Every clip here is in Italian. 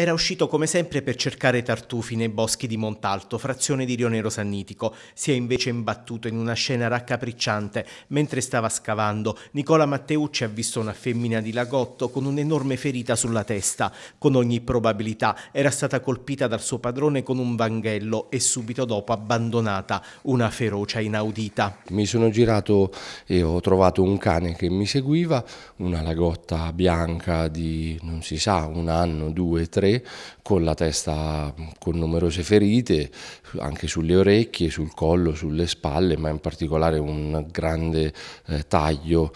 Era uscito come sempre per cercare tartufi nei boschi di Montalto, frazione di Rionero Sannitico. Si è invece imbattuto in una scena raccapricciante. Mentre stava scavando, Nicola Matteucci ha visto una femmina di lagotto con un'enorme ferita sulla testa. Con ogni probabilità era stata colpita dal suo padrone con un vanghello e subito dopo abbandonata. Una ferocia inaudita. Mi sono girato e ho trovato un cane che mi seguiva, una lagotta bianca di non si sa, un anno, due, tre mare, con la testa con numerose ferite, anche sulle orecchie, sul collo, sulle spalle, ma in particolare un grande eh, taglio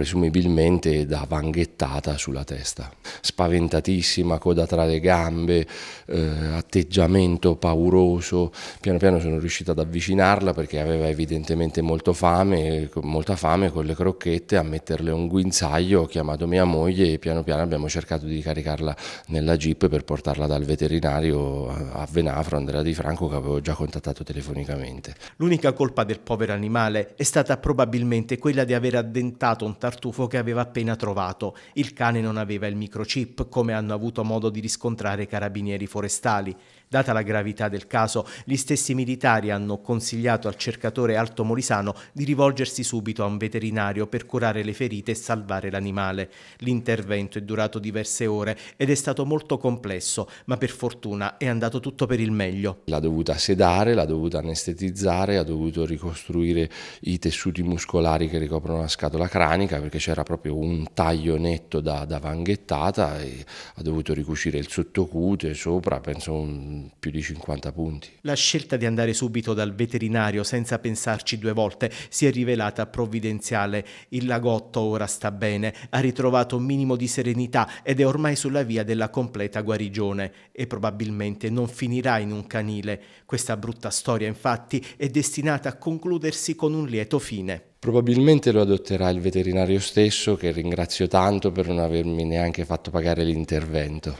presumibilmente da vanghettata sulla testa. Spaventatissima, coda tra le gambe, eh, atteggiamento pauroso. Piano piano sono riuscito ad avvicinarla perché aveva evidentemente molto fame, molta fame con le crocchette, a metterle un guinzaglio, ho chiamato mia moglie e piano piano abbiamo cercato di caricarla nella jeep per portarla dal veterinario a Venafro, Andrea Di Franco, che avevo già contattato telefonicamente. L'unica colpa del povero animale è stata probabilmente quella di aver addentato un tassello tartufo che aveva appena trovato. Il cane non aveva il microchip, come hanno avuto modo di riscontrare i carabinieri forestali. Data la gravità del caso, gli stessi militari hanno consigliato al cercatore Alto Molisano di rivolgersi subito a un veterinario per curare le ferite e salvare l'animale. L'intervento è durato diverse ore ed è stato molto complesso, ma per fortuna è andato tutto per il meglio. L'ha dovuta sedare, l'ha dovuta anestetizzare, ha dovuto ricostruire i tessuti muscolari che ricoprono la scatola cranica, perché c'era proprio un taglio netto da, da vanghettata e ha dovuto ricucire il sottocute sopra, penso un, più di 50 punti. La scelta di andare subito dal veterinario senza pensarci due volte si è rivelata provvidenziale. Il lagotto ora sta bene, ha ritrovato un minimo di serenità ed è ormai sulla via della completa guarigione e probabilmente non finirà in un canile. Questa brutta storia infatti è destinata a concludersi con un lieto fine. Probabilmente lo adotterà il veterinario stesso che ringrazio tanto per non avermi neanche fatto pagare l'intervento.